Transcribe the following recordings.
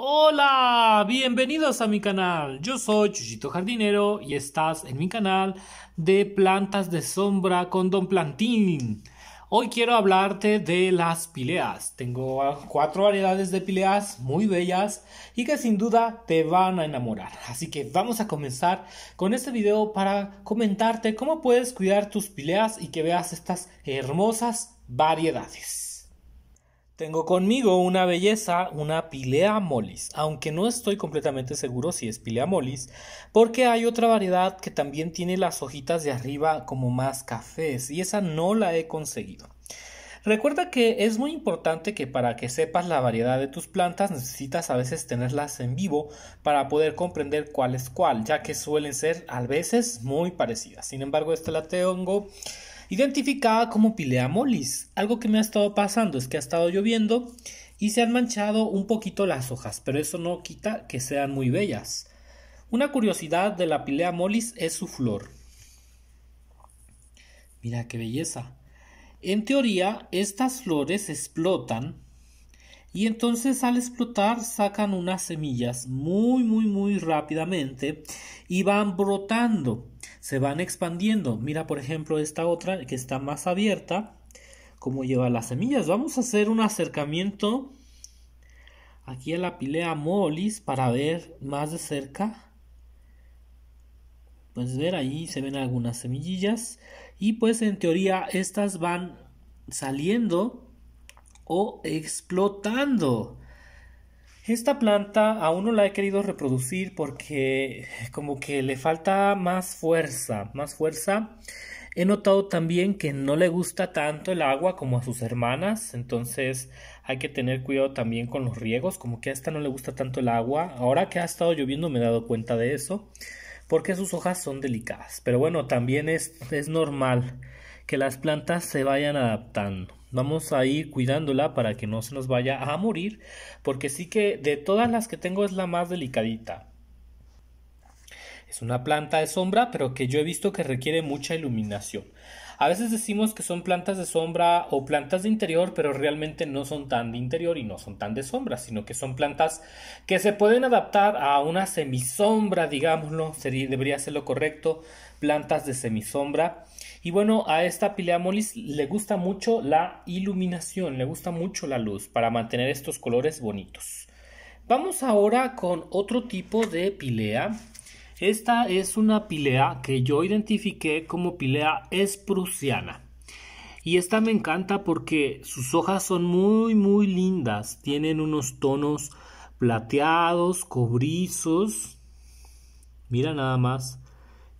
Hola, bienvenidos a mi canal. Yo soy Chuchito Jardinero y estás en mi canal de plantas de sombra con Don Plantín. Hoy quiero hablarte de las pileas. Tengo cuatro variedades de pileas muy bellas y que sin duda te van a enamorar. Así que vamos a comenzar con este video para comentarte cómo puedes cuidar tus pileas y que veas estas hermosas variedades. Tengo conmigo una belleza, una pilea molis, aunque no estoy completamente seguro si es pilea molis, porque hay otra variedad que también tiene las hojitas de arriba como más cafés y esa no la he conseguido. Recuerda que es muy importante que para que sepas la variedad de tus plantas necesitas a veces tenerlas en vivo para poder comprender cuál es cuál, ya que suelen ser a veces muy parecidas. Sin embargo, esta la tengo identificada como pilea molis. Algo que me ha estado pasando es que ha estado lloviendo y se han manchado un poquito las hojas, pero eso no quita que sean muy bellas. Una curiosidad de la pilea molis es su flor. Mira qué belleza. En teoría, estas flores explotan y entonces al explotar sacan unas semillas muy muy muy rápidamente y van brotando se van expandiendo. Mira, por ejemplo, esta otra que está más abierta, cómo lleva las semillas. Vamos a hacer un acercamiento aquí a la pilea molis para ver más de cerca. Puedes ver ahí se ven algunas semillillas y pues en teoría estas van saliendo o explotando. Esta planta aún no la he querido reproducir porque como que le falta más fuerza, más fuerza. He notado también que no le gusta tanto el agua como a sus hermanas, entonces hay que tener cuidado también con los riegos, como que a esta no le gusta tanto el agua. Ahora que ha estado lloviendo me he dado cuenta de eso, porque sus hojas son delicadas. Pero bueno, también es, es normal que las plantas se vayan adaptando. Vamos a ir cuidándola para que no se nos vaya a morir, porque sí que de todas las que tengo es la más delicadita. Es una planta de sombra, pero que yo he visto que requiere mucha iluminación. A veces decimos que son plantas de sombra o plantas de interior, pero realmente no son tan de interior y no son tan de sombra, sino que son plantas que se pueden adaptar a una semisombra, digámoslo, debería ser lo correcto, plantas de semisombra y bueno, a esta Pileamolis le gusta mucho la iluminación, le gusta mucho la luz para mantener estos colores bonitos. Vamos ahora con otro tipo de pilea. Esta es una pilea que yo identifiqué como pilea esprusiana. Y esta me encanta porque sus hojas son muy muy lindas, tienen unos tonos plateados, cobrizos. Mira nada más,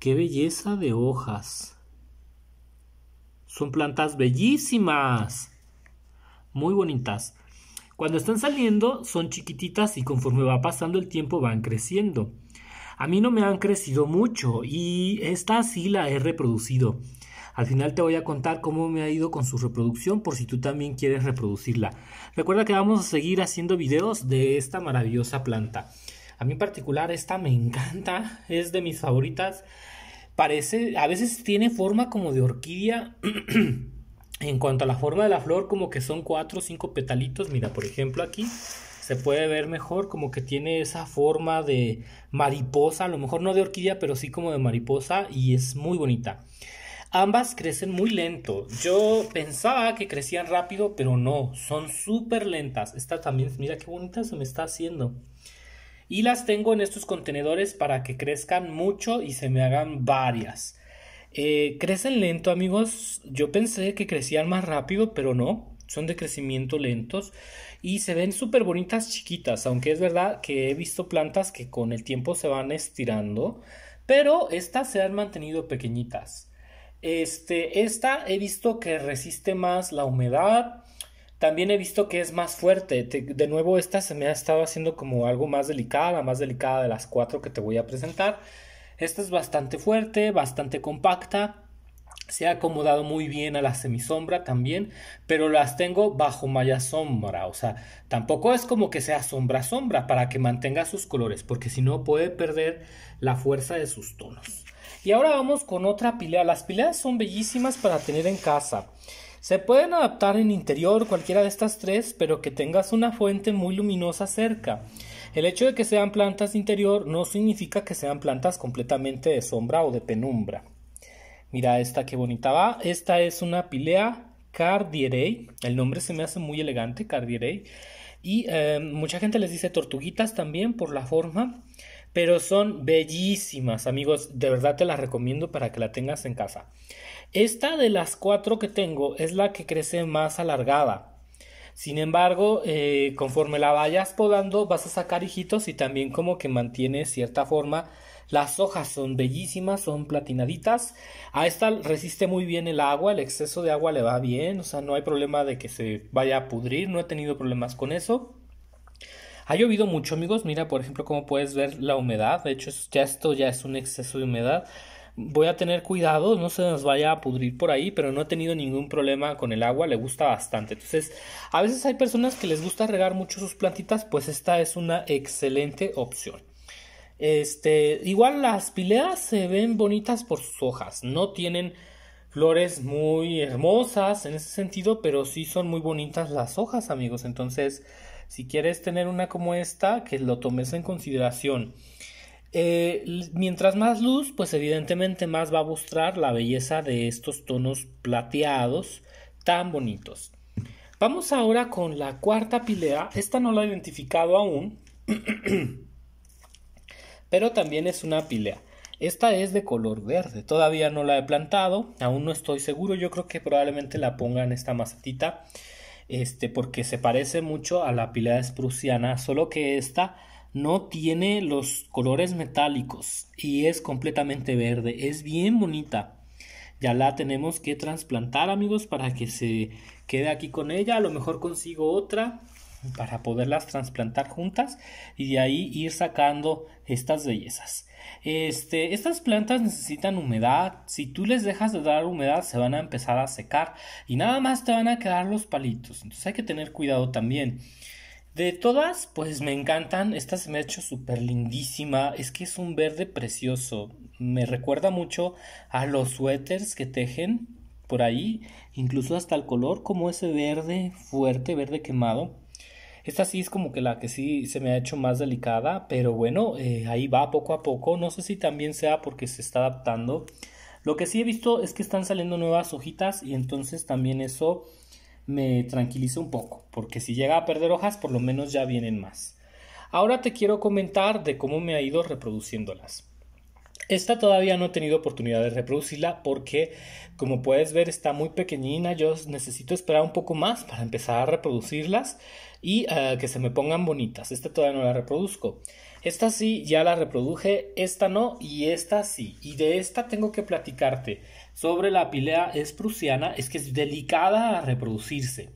qué belleza de hojas. Son plantas bellísimas. Muy bonitas. Cuando están saliendo son chiquititas y conforme va pasando el tiempo van creciendo. A mí no me han crecido mucho y esta sí la he reproducido. Al final te voy a contar cómo me ha ido con su reproducción por si tú también quieres reproducirla. Recuerda que vamos a seguir haciendo videos de esta maravillosa planta. A mí en particular esta me encanta, es de mis favoritas parece, a veces tiene forma como de orquídea. en cuanto a la forma de la flor, como que son cuatro o cinco petalitos. Mira, por ejemplo, aquí se puede ver mejor, como que tiene esa forma de mariposa, a lo mejor no de orquídea, pero sí como de mariposa y es muy bonita. Ambas crecen muy lento. Yo pensaba que crecían rápido, pero no, son súper lentas. Esta también, mira qué bonita se me está haciendo y las tengo en estos contenedores para que crezcan mucho y se me hagan varias. Eh, crecen lento amigos, yo pensé que crecían más rápido, pero no, son de crecimiento lentos y se ven súper bonitas chiquitas, aunque es verdad que he visto plantas que con el tiempo se van estirando, pero estas se han mantenido pequeñitas. Este, esta he visto que resiste más la humedad, también he visto que es más fuerte. de nuevo, esta se me ha estado haciendo como algo más delicada, la más delicada de las cuatro que te voy a presentar. Esta es bastante fuerte, bastante compacta. Se ha acomodado muy bien a la semisombra también, pero las tengo bajo malla sombra. O sea, tampoco es como que sea sombra sombra para que mantenga sus colores, porque si no puede perder la fuerza de sus tonos. Y ahora vamos con otra pilea. Las pileas son bellísimas para tener en casa. Se pueden adaptar en interior cualquiera de estas tres, pero que tengas una fuente muy luminosa cerca. El hecho de que sean plantas de interior no significa que sean plantas completamente de sombra o de penumbra. Mira esta que bonita va. Esta es una pilea Cardierei. El nombre se me hace muy elegante, Cardierei. Y eh, mucha gente les dice tortuguitas también por la forma pero son bellísimas, amigos. De verdad te las recomiendo para que la tengas en casa. Esta de las cuatro que tengo es la que crece más alargada. Sin embargo, eh, conforme la vayas podando, vas a sacar hijitos y también como que mantiene cierta forma. Las hojas son bellísimas, son platinaditas. A esta resiste muy bien el agua, el exceso de agua le va bien, o sea, no hay problema de que se vaya a pudrir, no he tenido problemas con eso. Ha llovido mucho, amigos. Mira, por ejemplo, como puedes ver la humedad. De hecho, ya esto ya es un exceso de humedad. Voy a tener cuidado, no se nos vaya a pudrir por ahí, pero no he tenido ningún problema con el agua, le gusta bastante. Entonces, a veces hay personas que les gusta regar mucho sus plantitas, pues esta es una excelente opción. Este, igual las pileas se ven bonitas por sus hojas, no tienen flores muy hermosas en ese sentido, pero sí son muy bonitas las hojas, amigos. Entonces, si quieres tener una como esta, que lo tomes en consideración. Eh, mientras más luz, pues evidentemente más va a mostrar la belleza de estos tonos plateados tan bonitos. Vamos ahora con la cuarta pilea. Esta no la he identificado aún, pero también es una pilea. Esta es de color verde. Todavía no la he plantado, aún no estoy seguro. Yo creo que probablemente la ponga en esta macetita este, porque se parece mucho a la pilada prusiana, solo que esta no tiene los colores metálicos y es completamente verde, es bien bonita. Ya la tenemos que trasplantar amigos para que se quede aquí con ella, a lo mejor consigo otra para poderlas trasplantar juntas y de ahí ir sacando estas bellezas. Este, estas plantas necesitan humedad, si tú les dejas de dar humedad se van a empezar a secar y nada más te van a quedar los palitos, entonces hay que tener cuidado también. De todas, pues me encantan. Esta se me ha hecho súper lindísima. Es que es un verde precioso. Me recuerda mucho a los suéteres que tejen por ahí. Incluso hasta el color, como ese verde fuerte, verde quemado. Esta sí es como que la que sí se me ha hecho más delicada, pero bueno, eh, ahí va poco a poco. No sé si también sea porque se está adaptando. Lo que sí he visto es que están saliendo nuevas hojitas y entonces también eso me tranquiliza un poco, porque si llega a perder hojas, por lo menos ya vienen más. Ahora te quiero comentar de cómo me ha ido reproduciéndolas. Esta todavía no he tenido oportunidad de reproducirla porque, como puedes ver, está muy pequeñina. Yo necesito esperar un poco más para empezar a reproducirlas y eh, que se me pongan bonitas. Esta todavía no la reproduzco. Esta sí, ya la reproduje, esta no y esta sí. Y de esta tengo que platicarte sobre la pilea prusiana. es que es delicada a reproducirse.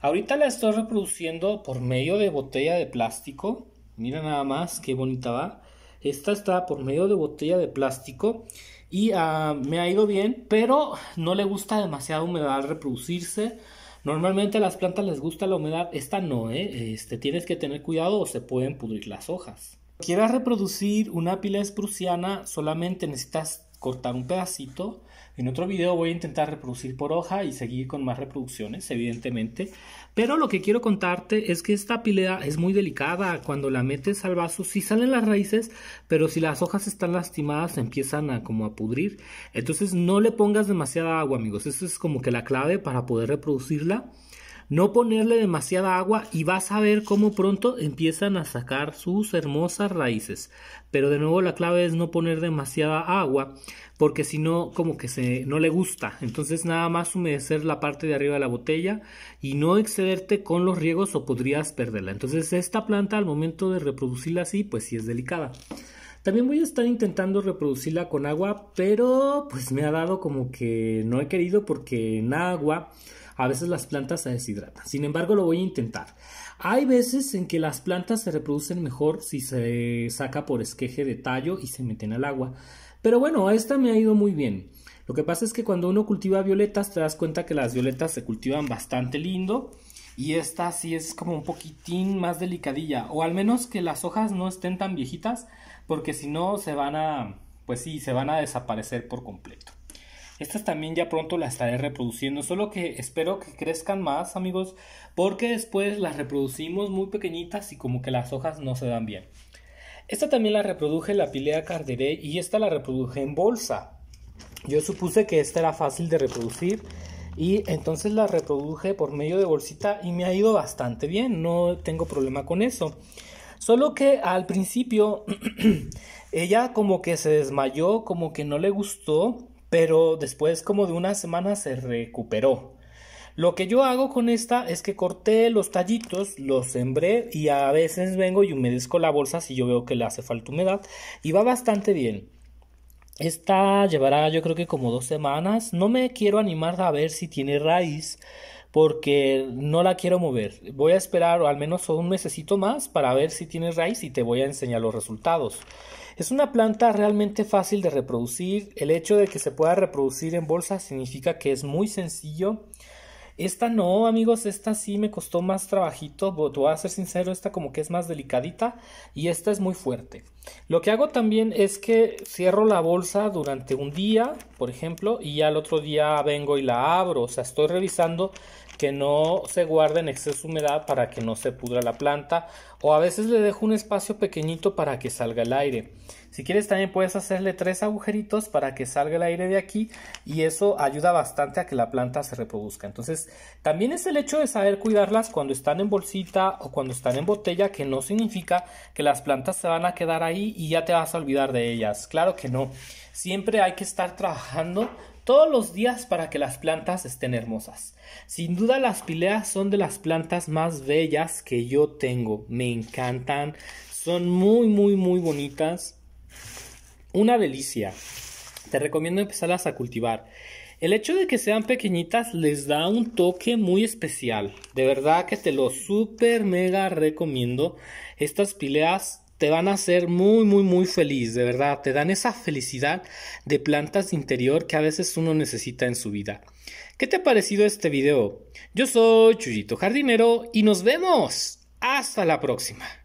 Ahorita la estoy reproduciendo por medio de botella de plástico. Mira nada más qué bonita va. Esta está por medio de botella de plástico y ah, me ha ido bien, pero no le gusta demasiado humedad reproducirse Normalmente a las plantas les gusta la humedad, esta no, ¿eh? este, tienes que tener cuidado o se pueden pudrir las hojas. Quieras reproducir una pila espruciana, solamente necesitas cortar un pedacito. En otro video voy a intentar reproducir por hoja y seguir con más reproducciones, evidentemente. Pero lo que quiero contarte es que esta pilea es muy delicada. Cuando la metes al vaso si salen las raíces, pero si las hojas están lastimadas empiezan a como a pudrir. Entonces no le pongas demasiada agua, amigos. eso es como que la clave para poder reproducirla no ponerle demasiada agua y vas a ver cómo pronto empiezan a sacar sus hermosas raíces. Pero de nuevo la clave es no poner demasiada agua porque si no como que se no le gusta. Entonces nada más humedecer la parte de arriba de la botella y no excederte con los riegos o podrías perderla. Entonces esta planta al momento de reproducirla así pues sí es delicada. También voy a estar intentando reproducirla con agua, pero pues me ha dado como que no he querido porque en agua a veces las plantas se deshidratan. Sin embargo, lo voy a intentar. Hay veces en que las plantas se reproducen mejor si se saca por esqueje de tallo y se meten al agua. Pero bueno, esta me ha ido muy bien. Lo que pasa es que cuando uno cultiva violetas, te das cuenta que las violetas se cultivan bastante lindo. Y esta sí es como un poquitín más delicadilla. O al menos que las hojas no estén tan viejitas. Porque si no, se van a. Pues sí, se van a desaparecer por completo. Estas también ya pronto las estaré reproduciendo, solo que espero que crezcan más amigos, porque después las reproducimos muy pequeñitas y como que las hojas no se dan bien. Esta también la reproduje la pilea carderé y esta la reproduje en bolsa. Yo supuse que esta era fácil de reproducir y entonces la reproduje por medio de bolsita y me ha ido bastante bien, no tengo problema con eso. Solo que al principio ella como que se desmayó, como que no le gustó pero después como de una semana se recuperó. Lo que yo hago con esta es que corté los tallitos, los sembré y a veces vengo y humedezco la bolsa si yo veo que le hace falta humedad y va bastante bien. Esta llevará yo creo que como dos semanas. No me quiero animar a ver si tiene raíz porque no la quiero mover. Voy a esperar al menos un mesecito más para ver si tiene raíz y te voy a enseñar los resultados. Es una planta realmente fácil de reproducir. El hecho de que se pueda reproducir en bolsa significa que es muy sencillo. Esta no, amigos, esta sí me costó más trabajito, te voy a ser sincero, esta como que es más delicadita y esta es muy fuerte. Lo que hago también es que cierro la bolsa durante un día, por ejemplo, y al otro día vengo y la abro, o sea, estoy revisando que no se guarde en exceso humedad para que no se pudra la planta o a veces le dejo un espacio pequeñito para que salga el aire. Si quieres también puedes hacerle tres agujeritos para que salga el aire de aquí y eso ayuda bastante a que la planta se reproduzca. Entonces también es el hecho de saber cuidarlas cuando están en bolsita o cuando están en botella que no significa que las plantas se van a quedar ahí y ya te vas a olvidar de ellas. Claro que no. Siempre hay que estar trabajando todos los días para que las plantas estén hermosas. Sin duda las pileas son de las plantas más bellas que yo tengo. Me encantan. Son muy, muy, muy bonitas. Una delicia. Te recomiendo empezarlas a cultivar. El hecho de que sean pequeñitas les da un toque muy especial. De verdad que te lo super mega recomiendo. Estas pileas te van a hacer muy, muy, muy feliz, de verdad. Te dan esa felicidad de plantas interior que a veces uno necesita en su vida. ¿Qué te ha parecido este video? Yo soy Chuyito Jardinero y nos vemos. Hasta la próxima.